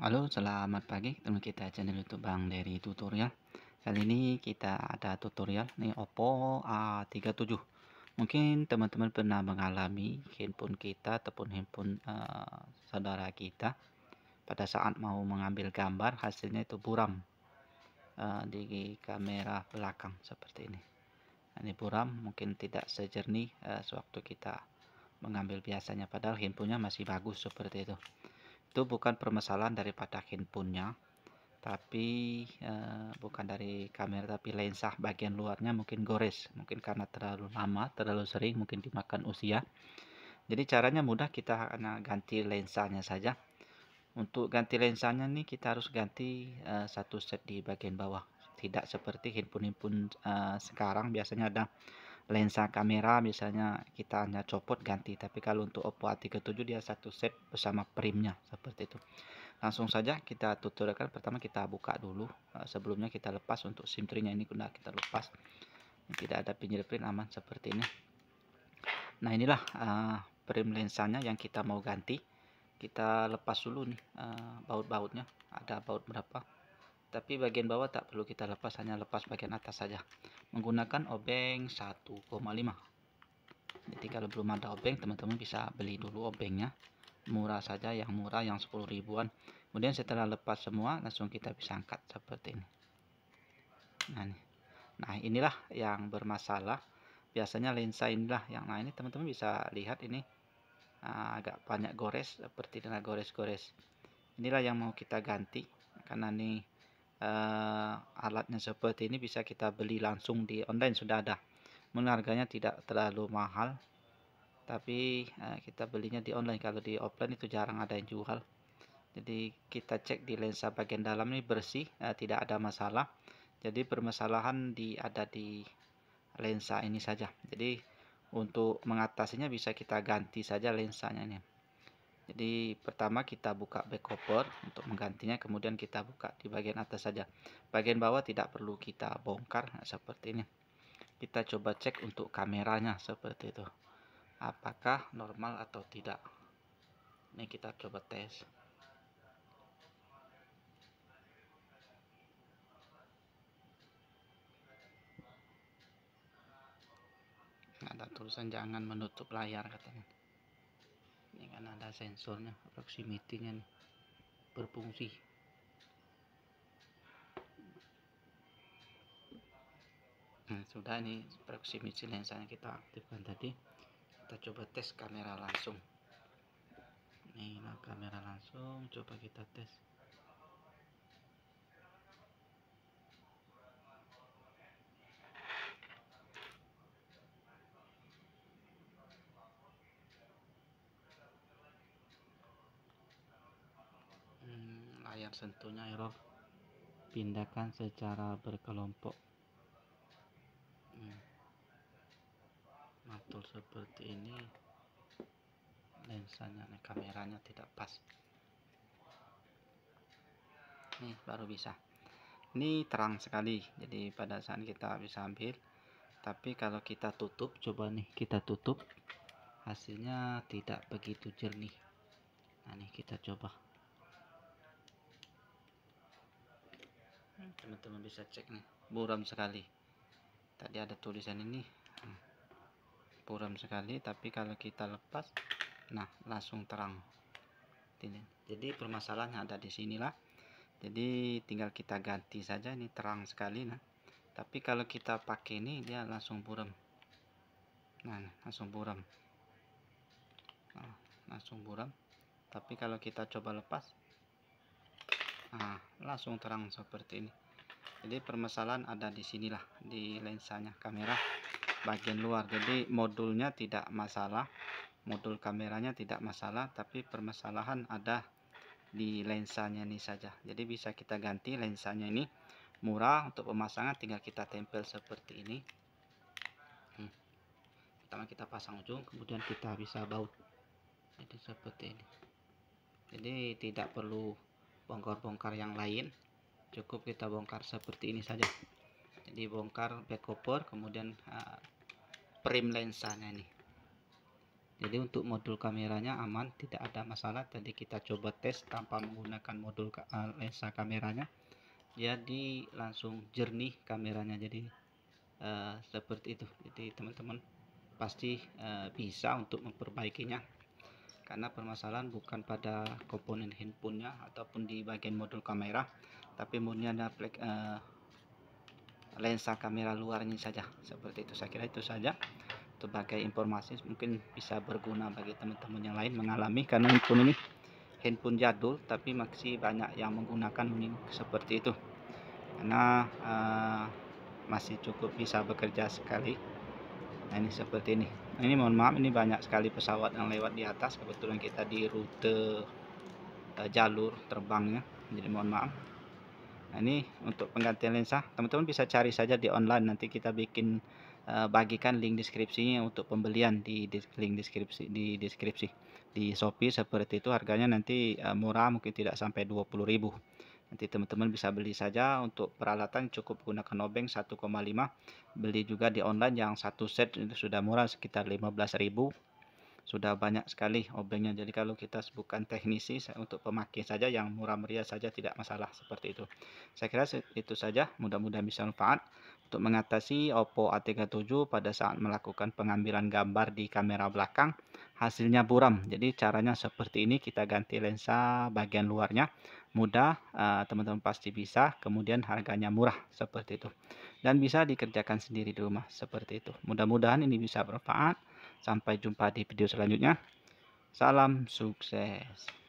Halo, selamat pagi. teman kita channel YouTube Bang dari tutorial. Kali ini kita ada tutorial nih Oppo A37. Mungkin teman-teman pernah mengalami handphone kita ataupun handphone uh, saudara kita pada saat mau mengambil gambar hasilnya itu buram uh, di kamera belakang seperti ini. Nah, ini buram, mungkin tidak sejernih uh, sewaktu kita mengambil biasanya padahal handphonenya masih bagus seperti itu itu bukan permasalahan daripada handphonenya tapi eh, bukan dari kamera tapi lensa bagian luarnya mungkin gores mungkin karena terlalu lama terlalu sering mungkin dimakan usia jadi caranya mudah kita hanya ganti lensanya saja untuk ganti lensanya nih kita harus ganti eh, satu set di bagian bawah tidak seperti handphone-handphone eh, sekarang biasanya ada lensa kamera misalnya kita hanya copot ganti tapi kalau untuk Oppo A37 dia satu set bersama primnya seperti itu langsung saja kita tutorialkan pertama kita buka dulu eh, sebelumnya kita lepas untuk SIM nya ini sudah kita lepas tidak ada pinjir print aman seperti ini nah inilah uh, prim lensanya yang kita mau ganti kita lepas dulu nih uh, baut-bautnya ada baut berapa tapi bagian bawah tak perlu kita lepas hanya lepas bagian atas saja menggunakan obeng 1,5 jadi kalau belum ada obeng teman-teman bisa beli dulu obengnya murah saja yang murah yang 10 ribuan kemudian setelah lepas semua langsung kita bisa angkat seperti ini nah, ini. nah inilah yang bermasalah biasanya lensa inilah yang nah ini teman-teman bisa lihat ini nah, agak banyak gores seperti dengan gores-gores inilah yang mau kita ganti karena ini uh, alatnya seperti ini bisa kita beli langsung di online sudah ada mungkin tidak terlalu mahal tapi uh, kita belinya di online kalau di offline itu jarang ada yang jual jadi kita cek di lensa bagian dalam ini bersih uh, tidak ada masalah jadi permasalahan di ada di lensa ini saja jadi untuk mengatasinya bisa kita ganti saja lensanya ini jadi pertama kita buka back cover untuk menggantinya kemudian kita buka di bagian atas saja. Bagian bawah tidak perlu kita bongkar nah, seperti ini. Kita coba cek untuk kameranya seperti itu. Apakah normal atau tidak. Ini kita coba tes. Ada tulisan jangan menutup layar katanya sensornya proximity nya nih berfungsi nah, sudah ini proximity lensanya kita aktifkan tadi kita coba tes kamera langsung ini nah, kamera langsung coba kita tes tersentuhnya error ya, pindahkan secara berkelompok nah, seperti ini lensanya nih kameranya tidak pas nih baru bisa ini terang sekali jadi pada saat kita bisa ambil tapi kalau kita tutup coba nih kita tutup hasilnya tidak begitu jernih nah nih kita coba teman-teman bisa cek nih buram sekali tadi ada tulisan ini buram sekali tapi kalau kita lepas nah langsung terang jadi permasalahannya ada di sinilah jadi tinggal kita ganti saja ini terang sekali nah tapi kalau kita pakai ini dia langsung buram nah, nah langsung buram nah, langsung buram tapi kalau kita coba lepas nah langsung terang seperti ini jadi permasalahan ada di sinilah di lensanya kamera bagian luar jadi modulnya tidak masalah modul kameranya tidak masalah tapi permasalahan ada di lensanya ini saja jadi bisa kita ganti lensanya ini murah untuk pemasangan tinggal kita tempel seperti ini hmm. pertama kita pasang ujung kemudian kita bisa baut jadi seperti ini jadi tidak perlu bongkar-bongkar yang lain cukup kita bongkar seperti ini saja jadi bongkar back cover kemudian uh, prim lensanya nih jadi untuk modul kameranya aman tidak ada masalah tadi kita coba tes tanpa menggunakan modul ka ah, lensa kameranya jadi ya, langsung jernih kameranya jadi uh, seperti itu jadi teman-teman pasti uh, bisa untuk memperbaikinya karena permasalahan bukan pada komponen handphonenya ataupun di bagian modul kamera tapi murni ada uh, lensa kamera luarnya saja seperti itu saya kira itu saja sebagai informasi mungkin bisa berguna bagi teman-teman yang lain mengalami karena handphone ini handphone jadul tapi masih banyak yang menggunakan seperti itu karena uh, masih cukup bisa bekerja sekali nah ini seperti ini nah, ini mohon maaf ini banyak sekali pesawat yang lewat di atas kebetulan kita di rute uh, jalur terbangnya jadi mohon maaf nah ini untuk penggantian lensa teman-teman bisa cari saja di online nanti kita bikin uh, bagikan link deskripsinya untuk pembelian di, link deskripsi di deskripsi di Shopee seperti itu harganya nanti eh, murah mungkin tidak sampai 20.000 Nanti teman-teman bisa beli saja untuk peralatan cukup gunakan obeng 1,5. Beli juga di online yang satu set itu sudah murah sekitar 15.000. Sudah banyak sekali obengnya. Jadi kalau kita bukan teknisi untuk pemakai saja yang murah meriah saja tidak masalah seperti itu. Saya kira itu saja. Mudah-mudahan bisa manfaat. Untuk mengatasi Oppo A37 pada saat melakukan pengambilan gambar di kamera belakang, hasilnya buram. Jadi caranya seperti ini, kita ganti lensa bagian luarnya. Mudah, eh, teman-teman uh, pasti bisa, kemudian harganya murah, seperti itu. Dan bisa dikerjakan sendiri di rumah, seperti itu. Mudah-mudahan ini bisa bermanfaat. Sampai jumpa di video selanjutnya. Salam sukses.